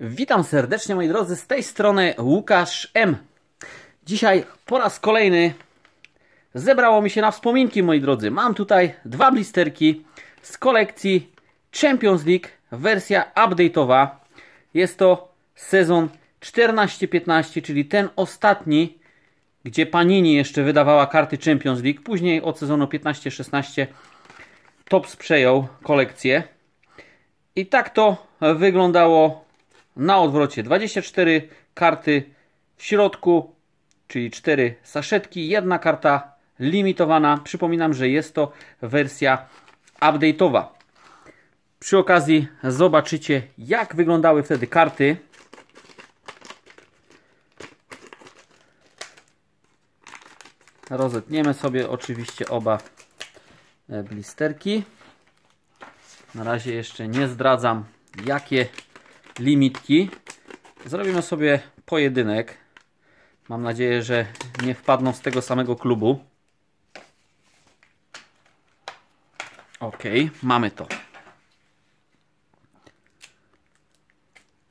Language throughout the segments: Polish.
Witam serdecznie moi drodzy, z tej strony Łukasz M. Dzisiaj po raz kolejny zebrało mi się na wspominki moi drodzy. Mam tutaj dwa blisterki z kolekcji Champions League wersja update'owa. Jest to sezon 14-15, czyli ten ostatni, gdzie Panini jeszcze wydawała karty Champions League. Później od sezonu 15-16 Tops przejął kolekcję. I tak to wyglądało na odwrocie 24 karty w środku, czyli 4 saszetki, jedna karta limitowana. Przypominam, że jest to wersja update'owa. Przy okazji zobaczycie, jak wyglądały wtedy karty. Rozetniemy sobie oczywiście oba e, blisterki. Na razie jeszcze nie zdradzam, jakie limitki. Zrobimy sobie pojedynek. Mam nadzieję, że nie wpadną z tego samego klubu. Ok, mamy to.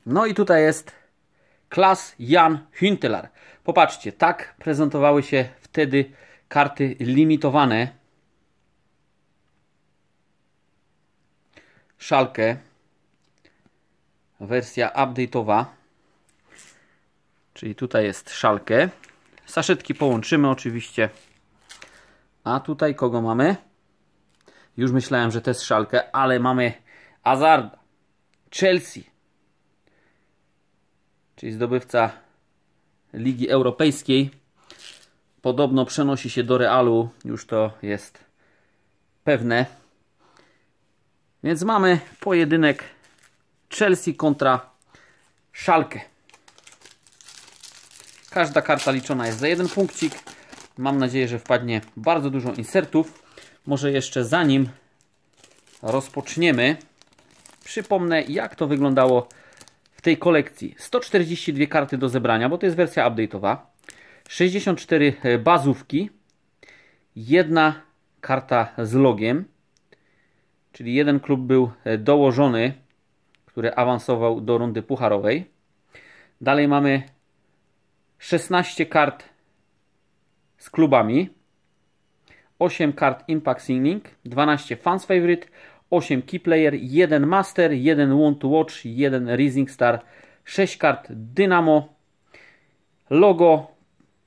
No i tutaj jest Klas Jan Hüntelar. Popatrzcie, tak prezentowały się wtedy karty limitowane. Szalkę wersja update'owa. Czyli tutaj jest szalkę. Saszetki połączymy oczywiście. A tutaj kogo mamy? Już myślałem, że to jest szalkę, ale mamy Azarda, Chelsea, czyli zdobywca Ligi Europejskiej. Podobno przenosi się do Realu, już to jest pewne. Więc mamy pojedynek Chelsea kontra Szalkę. Każda karta liczona jest za jeden punkcik. Mam nadzieję, że wpadnie bardzo dużo insertów. Może jeszcze zanim rozpoczniemy, przypomnę jak to wyglądało w tej kolekcji. 142 karty do zebrania, bo to jest wersja update'owa. 64 e, bazówki. Jedna karta z logiem. Czyli jeden klub był e, dołożony który awansował do rundy pucharowej. Dalej mamy 16 kart z klubami, 8 kart Impact Singing, 12 Fans Favorite, 8 Key Player, 1 Master, 1 want to Watch, 1 Rising Star, 6 kart Dynamo, logo,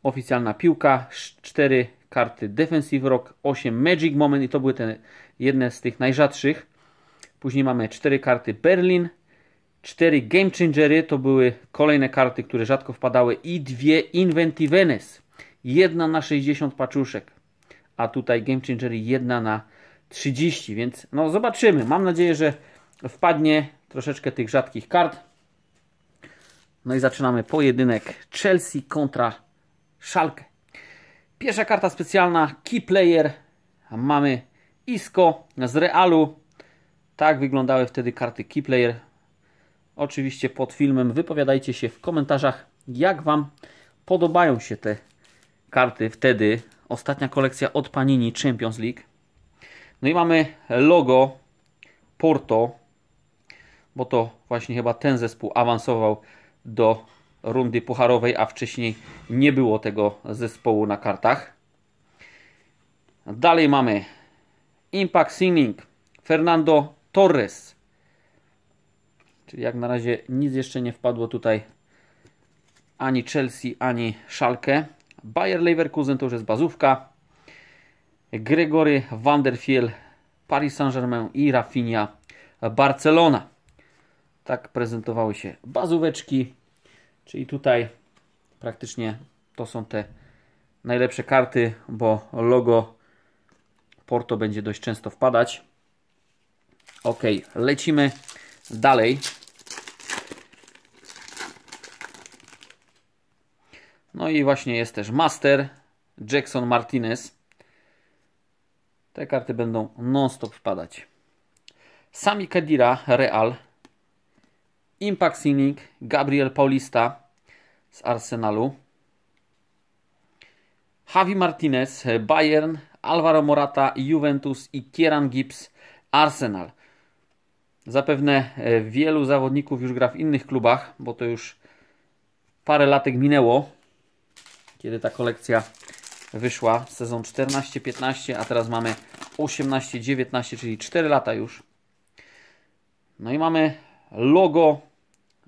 oficjalna piłka, 4 karty Defensive Rock, 8 Magic Moment i to były te jedne z tych najrzadszych. Później mamy cztery karty Berlin, cztery Game Changery, to były kolejne karty, które rzadko wpadały i dwie Venice, Jedna na 60 paczuszek, a tutaj Game Changery jedna na 30, więc no zobaczymy. Mam nadzieję, że wpadnie troszeczkę tych rzadkich kart. No i zaczynamy pojedynek Chelsea kontra Schalke. Pierwsza karta specjalna, key player. Mamy Isco z Realu, tak wyglądały wtedy karty Keyplayer. Oczywiście pod filmem wypowiadajcie się w komentarzach, jak Wam podobają się te karty wtedy. Ostatnia kolekcja od Panini Champions League. No i mamy logo Porto, bo to właśnie chyba ten zespół awansował do rundy pucharowej, a wcześniej nie było tego zespołu na kartach. Dalej mamy Impact Singing Fernando Torres. Czyli jak na razie nic jeszcze nie wpadło tutaj ani Chelsea, ani Schalke. Bayer Leverkusen to już jest bazówka. Gregory Van der Fiel, Paris Saint-Germain i Rafinha Barcelona. Tak prezentowały się bazóweczki. Czyli tutaj praktycznie to są te najlepsze karty, bo logo Porto będzie dość często wpadać. Ok, lecimy dalej. No i właśnie jest też Master Jackson Martinez. Te karty będą non-stop wpadać. Sami Kadira, Real. Impact Sinning, Gabriel Paulista z Arsenalu. Javi Martinez, Bayern, Alvaro Morata, Juventus i Kieran Gibbs, Arsenal. Zapewne e, wielu zawodników już gra w innych klubach, bo to już parę latek minęło, kiedy ta kolekcja wyszła. Sezon 14-15, a teraz mamy 18-19, czyli 4 lata już. No i mamy logo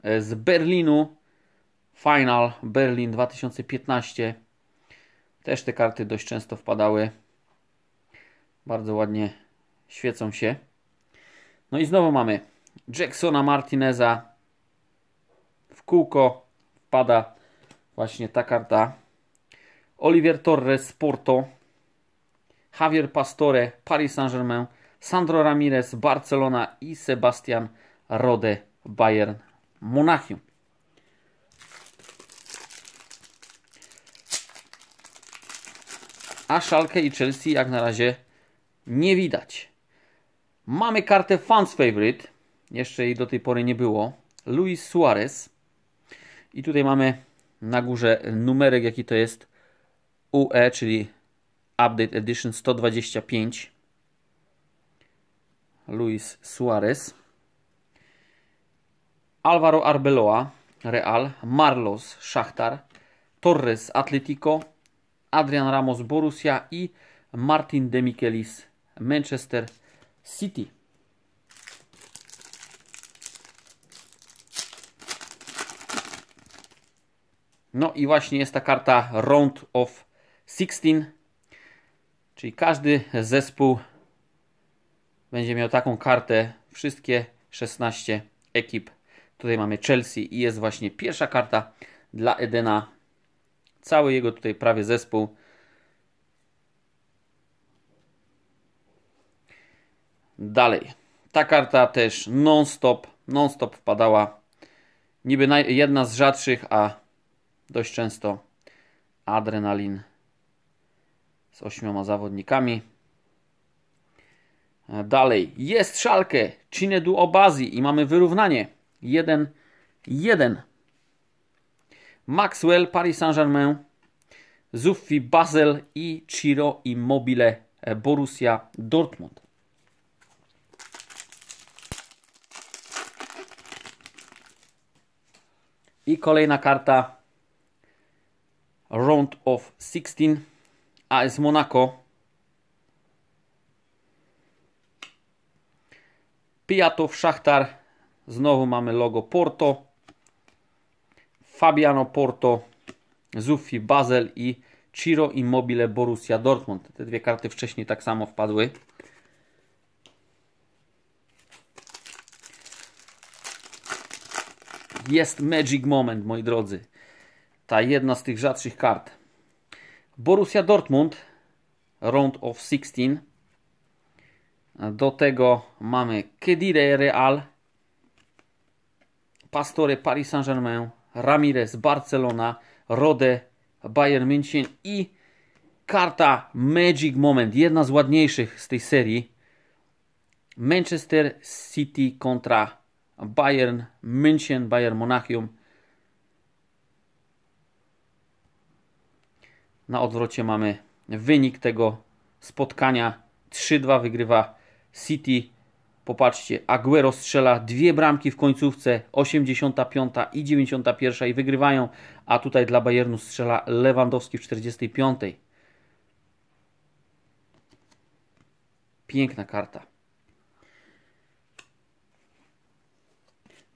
e, z Berlinu. Final Berlin 2015. Też te karty dość często wpadały. Bardzo ładnie świecą się. No i znowu mamy Jacksona Martineza w kółko wpada właśnie ta karta. Oliver Torres Porto, Javier Pastore Paris Saint-Germain, Sandro Ramirez Barcelona i Sebastian Rode Bayern Monachium. A Szalkę i Chelsea jak na razie nie widać. Mamy kartę Fans Favorite. Jeszcze jej do tej pory nie było. Luis Suarez. I tutaj mamy na górze numerek, jaki to jest UE, czyli Update Edition 125. Luis Suarez. Alvaro Arbeloa, Real. Marlos, Szachtar. Torres, Atletico. Adrian Ramos, Borussia i Martin Demichelis, Manchester United. City. No i właśnie jest ta karta Round of 16, czyli każdy zespół będzie miał taką kartę, wszystkie 16 ekip. Tutaj mamy Chelsea i jest właśnie pierwsza karta dla Edena. Cały jego tutaj prawie zespół Dalej. Ta karta też non-stop, non-stop wpadała. Niby jedna z rzadszych, a dość często adrenalin z ośmioma zawodnikami. E, dalej. Jest szalkę du Obazi i mamy wyrównanie. 1-1. Maxwell, Paris Saint-Germain, Zuffi, Basel i Ciro Immobile, e, Borussia Dortmund. I kolejna karta Round of 16 AS Monaco. Pijatow, Szachtar. Znowu mamy logo Porto. Fabiano Porto, Zuffi Basel i Ciro Immobile Borussia Dortmund. Te dwie karty wcześniej tak samo wpadły. Jest magic moment, moi drodzy. Ta jedna z tych rzadszych kart. Borussia Dortmund, Round of 16. Do tego mamy Kedire Real, Pastore Paris Saint-Germain, Ramirez Barcelona, Rode Bayern München i karta Magic Moment, jedna z ładniejszych z tej serii. Manchester City kontra Bayern München, Bayern Monachium. Na odwrocie mamy wynik tego spotkania. 3-2 wygrywa City. Popatrzcie, Aguero strzela dwie bramki w końcówce, 85 i 91 i wygrywają, a tutaj dla Bayernu strzela Lewandowski w 45. Piękna karta.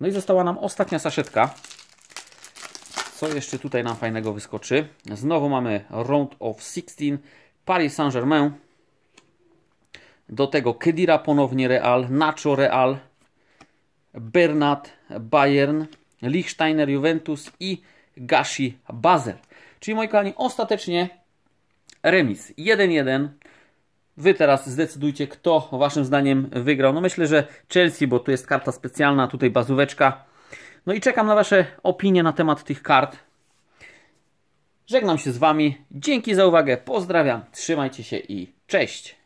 No i została nam ostatnia saszetka. Co jeszcze tutaj nam fajnego wyskoczy? Znowu mamy Round of 16, Paris Saint-Germain. Do tego Kedira ponownie Real, Nacho Real, Bernat Bayern, Lichsteiner, Juventus i Gashi Basel. Czyli moi kochani, ostatecznie remis 1-1 Wy teraz zdecydujcie, kto waszym zdaniem wygrał. No myślę, że Chelsea, bo tu jest karta specjalna, tutaj bazóweczka. No i czekam na wasze opinie na temat tych kart. Żegnam się z wami. Dzięki za uwagę. Pozdrawiam. Trzymajcie się i cześć.